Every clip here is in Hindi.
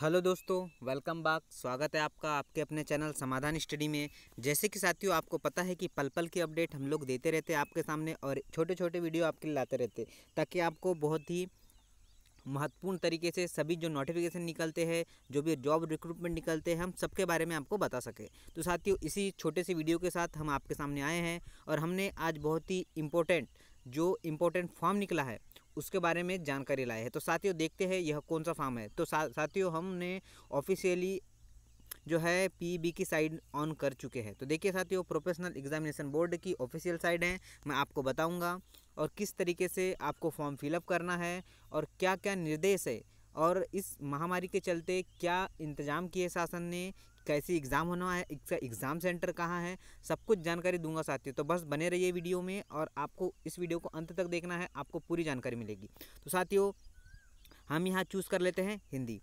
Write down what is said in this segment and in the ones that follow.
हेलो दोस्तों वेलकम बैक स्वागत है आपका आपके अपने चैनल समाधान स्टडी में जैसे कि साथियों आपको पता है कि पल पल की अपडेट हम लोग देते रहते हैं आपके सामने और छोटे छोटे वीडियो आपके लिए लाते रहते ताकि आपको बहुत ही महत्वपूर्ण तरीके से सभी जो नोटिफिकेशन निकलते हैं जो भी जॉब रिक्रूटमेंट निकलते हैं हम सबके बारे में आपको बता सकें तो साथियों इसी छोटे से वीडियो के साथ हम आपके सामने आए हैं और हमने आज बहुत ही इम्पोर्टेंट जो इम्पोर्टेंट फॉर्म निकला है उसके बारे में जानकारी लाए हैं तो साथियों देखते हैं यह कौन सा फार्म है तो सा, साथियों हमने ऑफिशियली जो है पीबी की साइड ऑन कर चुके हैं तो देखिए साथियों प्रोफेशनल एग्जामिनेशन बोर्ड की ऑफिशियल साइड है मैं आपको बताऊंगा और किस तरीके से आपको फॉर्म फिलअप करना है और क्या क्या निर्देश है और इस महामारी के चलते क्या इंतज़ाम किए शासन ने कैसी एग्ज़ाम होना है इसका एग्ज़ाम सेंटर कहाँ है सब कुछ जानकारी दूंगा साथियों तो बस बने रहिए वीडियो में और आपको इस वीडियो को अंत तक देखना है आपको पूरी जानकारी मिलेगी तो साथियों हम यहाँ चूज़ कर लेते हैं हिंदी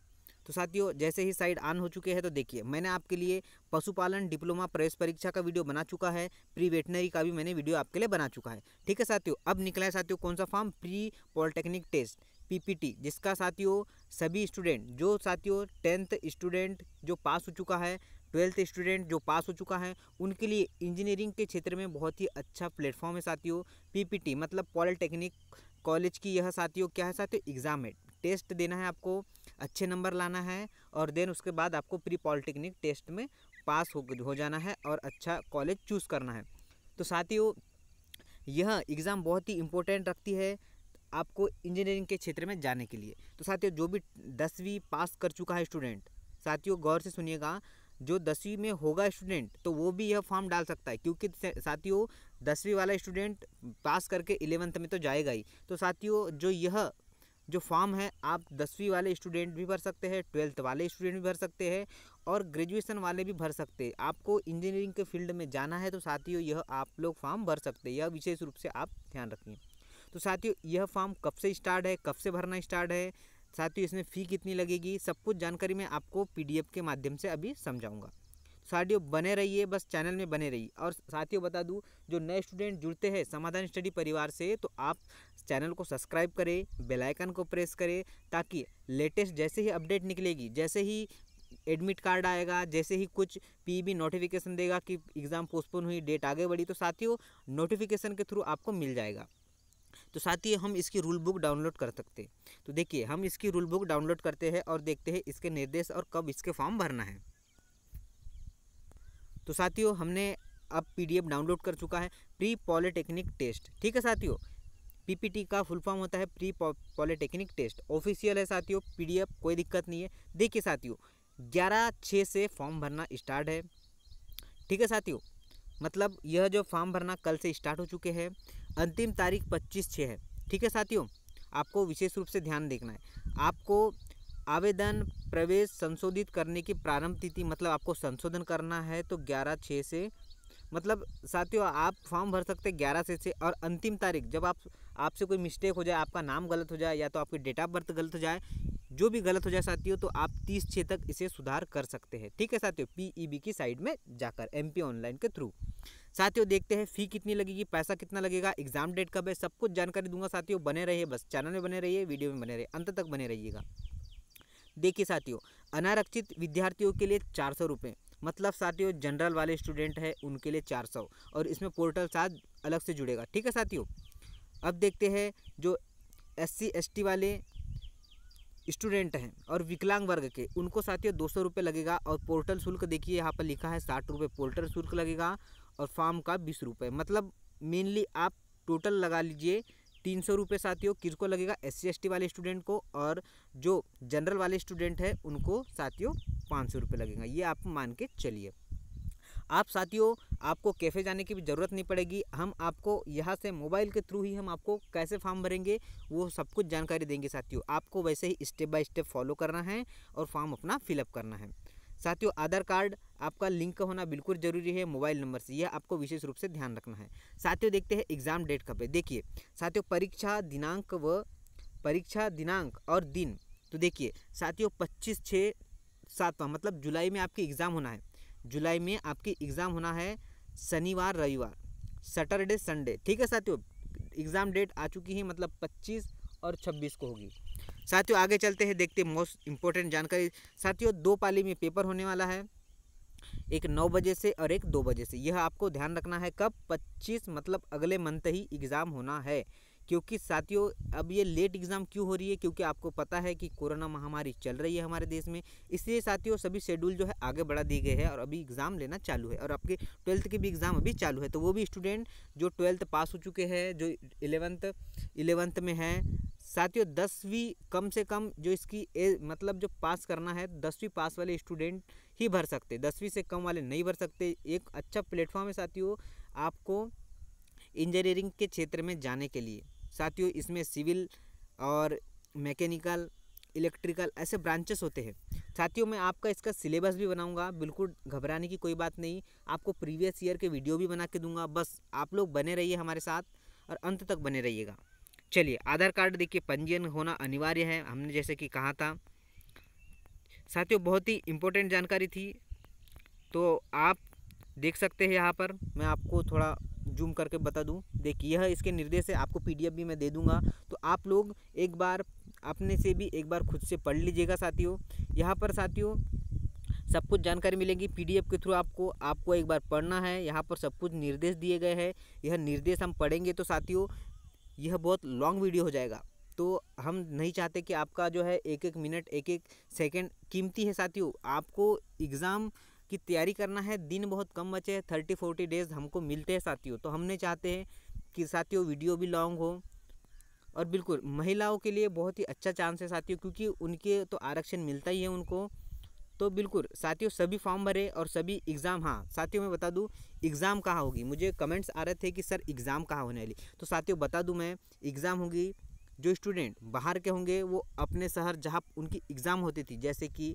तो साथियों जैसे ही साइड ऑन हो चुके हैं तो देखिए मैंने आपके लिए पशुपालन डिप्लोमा प्रवेश परीक्षा का वीडियो बना चुका है प्री वेटनरी का भी मैंने वीडियो आपके लिए बना चुका है ठीक है साथियों अब निकला है साथियों कौन सा form pre polytechnic test PPT जिसका साथियों सभी स्टूडेंट जो साथियों टेंथ स्टूडेंट जो पास हो चुका है ट्वेल्थ स्टूडेंट जो पास हो चुका है उनके लिए इंजीनियरिंग के क्षेत्र में बहुत ही अच्छा प्लेटफॉर्म है साथियों पीपीटी मतलब पॉलिटेक्निक कॉलेज की यह साथियों क्या है साथियों एग्ज़ाम है टेस्ट देना है आपको अच्छे नंबर लाना है और देन उसके बाद आपको प्री पॉलिटेक्निक टेस्ट में पास हो हो जाना है और अच्छा कॉलेज चूज़ करना है तो साथियों यह एग्ज़ाम बहुत ही इम्पोर्टेंट रखती है आपको इंजीनियरिंग के क्षेत्र में जाने के लिए तो साथियों जो भी दसवीं पास कर चुका है स्टूडेंट साथियों गौर से सुनिएगा जो दसवीं में होगा स्टूडेंट तो वो भी यह फॉर्म डाल सकता है क्योंकि साथियों दसवीं वाला स्टूडेंट पास करके इलेवंथ में तो जाएगा ही तो साथियों जो यह जो फॉर्म है आप दसवीं वाले स्टूडेंट भी भर सकते हैं ट्वेल्थ वाले स्टूडेंट भी भर सकते हैं और ग्रेजुएशन वाले भी भर सकते हैं आपको इंजीनियरिंग के फील्ड में जाना है तो साथियों यह आप लोग फॉर्म भर सकते हैं यह विशेष रूप से आप ध्यान रखिए तो साथियों यह फॉर्म कब से स्टार्ट है कब से भरना स्टार्ट है साथियों इसमें फ़ी कितनी लगेगी सब कुछ जानकारी मैं आपको पी के माध्यम से अभी समझाऊँगा तो साथियों बने रहिए बस चैनल में बने रहिए और साथियों बता दूं जो नए स्टूडेंट जुड़ते हैं समाधान स्टडी परिवार से तो आप चैनल को सब्सक्राइब करें बेल आइकन को प्रेस करें ताकि लेटेस्ट जैसे ही अपडेट निकलेगी जैसे ही एडमिट कार्ड आएगा जैसे ही कुछ पीबी नोटिफिकेशन देगा कि एग्ज़ाम पोस्टपोन हुई डेट आगे बढ़ी तो साथियों नोटिफिकेशन के थ्रू आपको मिल जाएगा तो साथ ही हम इसकी रूल बुक डाउनलोड कर सकते हैं तो देखिए हम इसकी रूल बुक डाउनलोड करते हैं और देखते हैं इसके निर्देश और कब इसके फॉर्म भरना है तो साथियों हमने अब पीडीएफ डाउनलोड कर चुका है प्री पॉलिटेक्निक टेस्ट ठीक है साथियों पीपीटी का फुल फॉर्म होता है प्री पॉलिटेक्निक टेस्ट ऑफिशियल है साथियों पीडीएफ कोई दिक्कत नहीं है देखिए साथियों ग्यारह छः से फॉर्म भरना स्टार्ट है ठीक है साथियों मतलब यह जो फॉर्म भरना कल से स्टार्ट हो चुके हैं अंतिम तारीख पच्चीस छः है ठीक है साथियों आपको विशेष रूप से ध्यान देखना है आपको आवेदन प्रवेश संशोधित करने की प्रारंभ तिथि मतलब आपको संशोधन करना है तो ग्यारह छः से मतलब साथियों आप फॉर्म भर सकते हैं ग्यारह से से और अंतिम तारीख जब आप आपसे कोई मिस्टेक हो जाए आपका नाम गलत हो जाए या तो आपकी डेट ऑफ बर्थ गलत हो जाए जो भी गलत हो जाए साथियों तो आप तीस छः तक इसे सुधार कर सकते हैं ठीक है साथियों पीईबी e की साइड में जाकर एमपी ऑनलाइन के थ्रू साथियों देखते हैं फी कितनी लगेगी पैसा कितना लगेगा एग्जाम डेट कब है सब कुछ जानकारी दूंगा साथियों बने रहिए बस चैनल में बने रहिए वीडियो में बने रहिए अंत तक बने रहिएगा देखिए साथियों अनारक्षित विद्यार्थियों के लिए चार सौ रुपये मतलब साथियों जनरल वाले स्टूडेंट हैं उनके लिए चार सौ और इसमें पोर्टल साथ अलग से जुड़ेगा ठीक है साथियों अब देखते हैं जो एस सी वाले स्टूडेंट हैं और विकलांग वर्ग के उनको साथियों दो सौ रुपये लगेगा और पोर्टल शुल्क देखिए यहाँ पर लिखा है साठ रुपये पोर्टल शुल्क लगेगा और फार्म का बीस रुपये मतलब मेनली आप टोटल लगा लीजिए तीन सौ रुपये साथियों किसको लगेगा एस सी वाले स्टूडेंट को और जो जनरल वाले स्टूडेंट हैं उनको साथियों पाँच सौ रुपये लगेगा ये आप मान के चलिए आप साथियों आपको कैफ़े जाने की भी ज़रूरत नहीं पड़ेगी हम आपको यहाँ से मोबाइल के थ्रू ही हम आपको कैसे फॉर्म भरेंगे वो सब कुछ जानकारी देंगे साथियों आपको वैसे ही स्टेप बाय स्टेप फॉलो करना है और फॉर्म अपना फिलअप करना है साथियों आधार कार्ड आपका लिंक का होना बिल्कुल जरूरी है मोबाइल नंबर से यह आपको विशेष रूप से ध्यान रखना है साथियों देखते हैं एग्ज़ाम डेट कब है देखिए साथियों परीक्षा दिनांक व परीक्षा दिनांक और दिन तो देखिए साथियों पच्चीस छः सातवां मतलब जुलाई में आपकी एग्ज़ाम होना है जुलाई में आपकी एग्ज़ाम होना है शनिवार रविवार सैटरडे संडे ठीक है साथियों एग्ज़ाम डेट आ चुकी है मतलब 25 और 26 को होगी साथियों आगे चलते हैं देखते मोस्ट इम्पोर्टेंट जानकारी साथियों दो पाली में पेपर होने वाला है एक नौ बजे से और एक दो बजे से यह आपको ध्यान रखना है कब पच्चीस मतलब अगले मंथ ही एग्ज़ाम होना है क्योंकि साथियों अब ये लेट एग्ज़ाम क्यों हो रही है क्योंकि आपको पता है कि कोरोना महामारी चल रही है हमारे देश में इसलिए साथियों सभी शेड्यूल जो है आगे बढ़ा दिए गए हैं और अभी एग्ज़ाम लेना चालू है और आपके ट्वेल्थ के भी एग्ज़ाम अभी चालू है तो वो भी स्टूडेंट जो ट्वेल्थ पास हो चुके हैं जो इलेवंथ इलेवंथ में है साथियों दसवीं कम से कम जो इसकी एज मतलब जो पास करना है दसवीं पास वाले स्टूडेंट ही भर सकते दसवीं से कम वाले नहीं भर सकते एक अच्छा प्लेटफॉर्म है साथियों आपको इंजीनियरिंग के क्षेत्र में जाने के लिए साथियों इसमें सिविल और मैकेनिकल इलेक्ट्रिकल ऐसे ब्रांचेस होते हैं साथियों मैं आपका इसका सिलेबस भी बनाऊंगा बिल्कुल घबराने की कोई बात नहीं आपको प्रीवियस ईयर के वीडियो भी बना के दूंगा बस आप लोग बने रहिए हमारे साथ और अंत तक बने रहिएगा चलिए आधार कार्ड देखिए पंजीयन होना अनिवार्य है हमने जैसे कि कहा था साथियों बहुत ही इम्पोर्टेंट जानकारी थी तो आप देख सकते हैं यहाँ पर मैं आपको थोड़ा जूम करके बता दूँ देखिए यह इसके निर्देश है आपको पीडीएफ भी मैं दे दूंगा तो आप लोग एक बार अपने से भी एक बार खुद से पढ़ लीजिएगा साथियों यहाँ पर साथियों सब कुछ जानकारी मिलेगी पीडीएफ के थ्रू आपको आपको एक बार पढ़ना है यहाँ पर सब कुछ निर्देश दिए गए हैं यह निर्देश हम पढ़ेंगे तो साथियों यह बहुत लॉन्ग वीडियो हो जाएगा तो हम नहीं चाहते कि आपका जो है एक एक मिनट एक एक सेकंड कीमती है साथियों आपको एग्ज़ाम की तैयारी करना है दिन बहुत कम बचे हैं थर्टी फोर्टी डेज हमको मिलते हैं साथियों तो हमने चाहते हैं कि साथियों वीडियो भी लॉन्ग हो और बिल्कुल महिलाओं के लिए बहुत ही अच्छा चांस है साथियों क्योंकि उनके तो आरक्षण मिलता ही है उनको तो बिल्कुल साथियों सभी फॉर्म भरे और सभी एग्ज़ाम हाँ साथियों मैं बता दूँ एग्ज़ाम कहाँ होगी मुझे कमेंट्स आ रहे थे कि सर एग्ज़ाम कहाँ होने वाली तो साथियों बता दूँ मैं एग्ज़ाम होगी जो स्टूडेंट बाहर के होंगे वो अपने शहर जहाँ उनकी एग्ज़ाम होती थी जैसे कि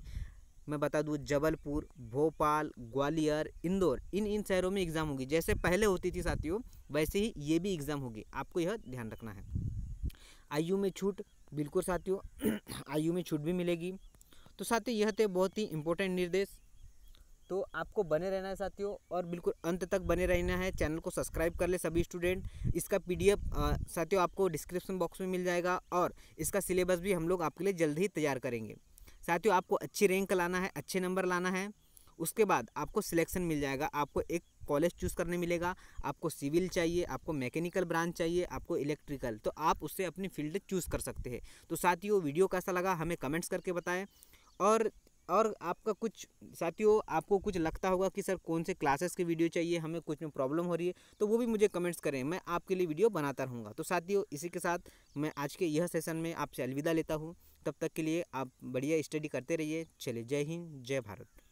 मैं बता दूँ जबलपुर भोपाल ग्वालियर इंदौर इन इन शहरों में एग्ज़ाम होगी जैसे पहले होती थी साथियों वैसे ही ये भी एग्ज़ाम होगी आपको यह ध्यान रखना है आयु में छूट बिल्कुल साथियों आयु में छूट भी मिलेगी तो साथियों यह थे बहुत ही इंपॉर्टेंट निर्देश तो आपको बने रहना है साथियों और बिल्कुल अंत तक बने रहना है चैनल को सब्सक्राइब कर ले सभी स्टूडेंट इसका पीडीएफ साथियों आपको डिस्क्रिप्शन बॉक्स में मिल जाएगा और इसका सिलेबस भी हम लोग आपके लिए जल्द ही तैयार करेंगे साथियों आपको अच्छी रैंक लाना है अच्छे नंबर लाना है उसके बाद आपको सिलेक्शन मिल जाएगा आपको एक कॉलेज चूज़ करने मिलेगा आपको सिविल चाहिए आपको मैकेनिकल ब्रांच चाहिए आपको इलेक्ट्रिकल तो आप उससे अपनी फील्ड चूज़ कर सकते हैं तो साथियों वीडियो कैसा लगा हमें कमेंट्स करके बताएं और और आपका कुछ साथियों आपको कुछ लगता होगा कि सर कौन से क्लासेस की वीडियो चाहिए हमें कुछ में प्रॉब्लम हो रही है तो वो भी मुझे कमेंट्स करें मैं आपके लिए वीडियो बनाता रहूँगा तो साथियों इसी के साथ मैं आज के यह सेशन में आपसे अलविदा लेता हूँ तब तक के लिए आप बढ़िया स्टडी करते रहिए चलिए जय हिंद जय भारत